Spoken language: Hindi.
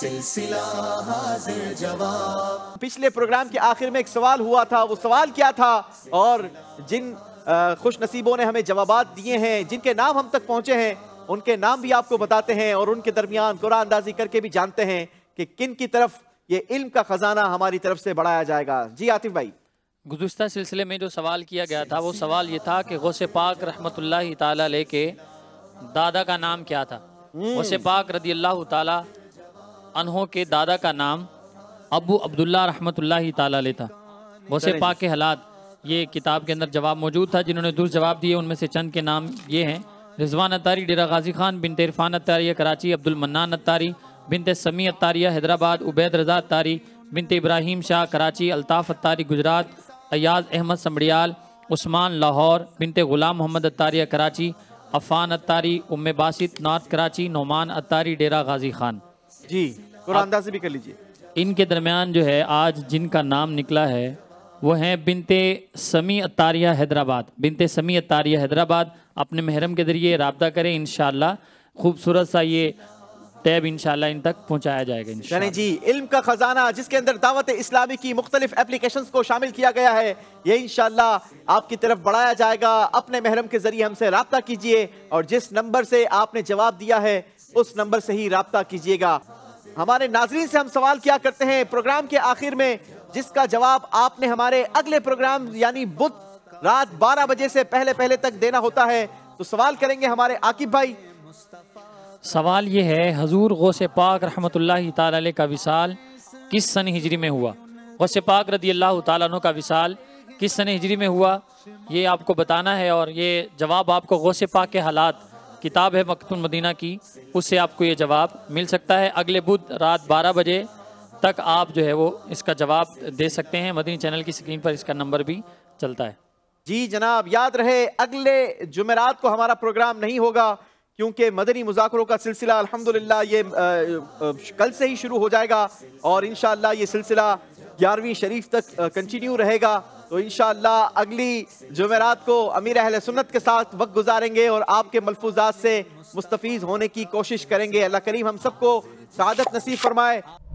सिलसिला जवाब पिछले प्रोग्राम के आखिर में एक सवाल हुआ था वो सवाल क्या था और जिन खुश नसीबों ने हमें जवाब दिए हैं जिनके नाम हम तक पहुंचे हैं उनके नाम भी आपको बताते हैं और उनके दरमियान कुरान अंदाजी करके भी जानते हैं कि किन की तरफ ये इल्म का खजाना हमारी तरफ से बढ़ाया जाएगा जी आतिफ भाई गुजशत सिलसिले में जो सवाल किया गया था वो सवाल ये था कि गौसे पाक रहमत ला के दादा का नाम क्या था हम्म। गौसे पाक रदी अल्लाह अनहों के दादा का नाम अबू अब्दुल्ला रहमतुल्ला ताला था वसे पा के हालात ये किताब के अंदर जवाब मौजूद था जिन्होंने दूर जवाब दिए उनमें से चंद के नाम ये हैं रिजवान अतारी डेरा गाजी खान बिन तरफान अतारिया कराची अब्दुल मन्नान अतारी बिन समी अतारिया हैदराबाद उबैद रजा अतारी बिनते इब्राहिम शाह कराची अल्ताफ़ अतारी गुजरात अयाज अहमद समड़ियाल उस्मान लाहौर बिनते ग़ुलाम मोहम्मद अतारिया कराची अफ़ान अतारी उम बासित नॉर्थ कराची नोमान अतारी डेरा गाजी खान जी कुरानदा से भी कर लीजिए इनके दरमियान जो है आज जिनका नाम निकला है वो हैं बिनते समी अतारिया हैदराबाद बिनते समी अतारिया हैदराबाद अपने महरम के ज़रिए रबता करें इन खूबसूरत सा ये टैब इंशाल्लाह इन तक पहुंचाया जाएगा जी इल्म का खजाना जिसके अंदर दावत इस्लामी की मुख्तलिफ एप्लीकेशन को शामिल किया गया है ये इनशाला आपकी तरफ बढ़ाया जाएगा अपने महरम के जरिए हमसे रबता कीजिए और जिस नंबर से आपने जवाब दिया है उस नंबर से ही रबता कीजिएगा हमारे नाजरीन से हम सवाल किया करते हैं प्रोग्राम के आखिर में जिसका जवाब आपने हमारे अगले प्रोग्राम यानी बुध रात 12 बजे से पहले पहले तक देना होता है तो सवाल करेंगे हमारे आकिब भाई सवाल ये है हजूर गौस पाक रहमत का विशाल किस सन हिजरी में हुआ गौस पाक रदी अल्लाह तु का विशाल किस सन हिजरी में हुआ ये आपको बताना है और ये जवाब आपको गौस पाक के हालात किताब है मकतुल मदीना की उससे आपको ये जवाब मिल सकता है अगले बुध रात बारह बजे तक आप जो है वो इसका जवाब दे सकते हैं मदनी चैनल की स्क्रीन पर इसका नंबर भी चलता है जी जनाब याद रहे अगले जुमेरात को हमारा प्रोग्राम नहीं होगा क्योंकि मदनी मुजाकरों का सिलसिला अल्हम्दुलिल्लाह ये आ, आ, कल से ही शुरू हो जाएगा और इन ये सिलसिला ग्यारहवीं शरीफ तक कंटिन्यू रहेगा तो इन अगली जमेरात को अमीर अहल सुन्नत के साथ वक्त गुजारेंगे और आपके मलफूजात से मुस्तफ़ होने की कोशिश करेंगे अल्लाह करीम हम सबको शहादत नसीब फरमाए